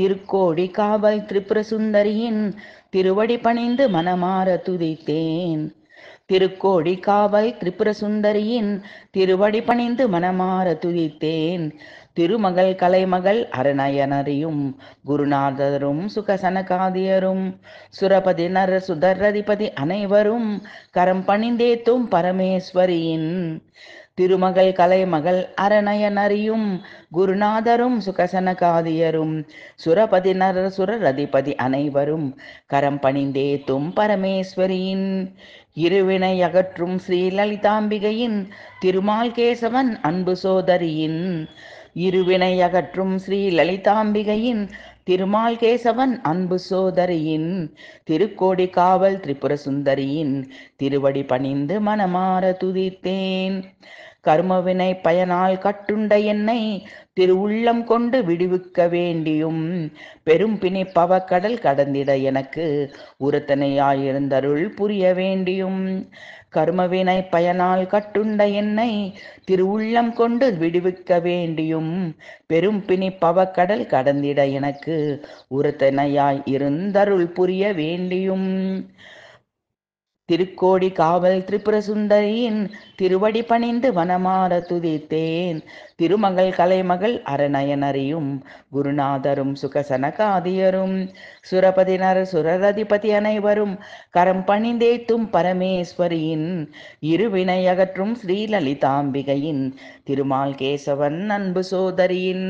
திருக்கோடி காவல் திரிபுர சுந்தரியின் திருவடி பணிந்து மனமாற துதித்தேன் திருக்கோடி காவல் திரிபுர சுந்தரியின் திருவடி பணிந்து மனமாற துதித்தேன் திருமகள் கலைமகள் அரணயனரியும் குருநாதரும் சுகசனகாதியரும் சுரபதி நர சுதரதிபதி அனைவரும் கரம் பணிந்தேத்தும் பரமேஸ்வரியின் திருமகள் கலைமகள் அரணயனறியும் குருநாதரும் சுகசன காதியரும் சுரபதி நர சுரரதிபதி அனைவரும் கரம் பணிந்தே தும் பரமேஸ்வரியின் இருவினை அகற்றும் ஸ்ரீலலிதாம்பிகையின் திருமால் கேசவன் அன்பு சோதரியின் இருவினை அகற்றும் ஸ்ரீ லலிதாம்பிகையின் திருமால் கேசவன் அன்பு சோதரியின் திருக்கோடி காவல் திரிபுர சுந்தரியின் திருவடி பணிந்து மனமாற துதித்தேன் கர்மவினை பயனால் கட்டுண்ட என்னை திருவுள்ளம் கொண்டு விடுவிக்க வேண்டியும் பெரும் பவ கடல் கடந்திட எனக்கு உறுத்தனையாயிருந்தருள் புரிய வேண்டியும் கர்மவினை பயனால் கட்டுண்ட என்னை திருவுள்ளம் கொண்டு விடுவிக்க வேண்டியும் பெரும் பிணி பவக்கடல் கடந்திட எனக்கு உறுத்தனையாய் இருந்தருள் புரிய வேண்டியும் திருக்கோடி காவல் திரிபுர சுந்தரியின் திருவடி பணிந்து வனமாற துதித்தேன் திருமகள் கலைமகள் அரணயனறியும் குருநாதரும் சுகசனகாதியரும் சுரபதினர் சுரரதிபதி அனைவரும் கரம் பணிந்தேத்தும் பரமேஸ்வரியின் இருவினை அகற்றும் ஸ்ரீலலிதாம்பிகையின் திருமால் கேசவன் அன்பு சோதரியின்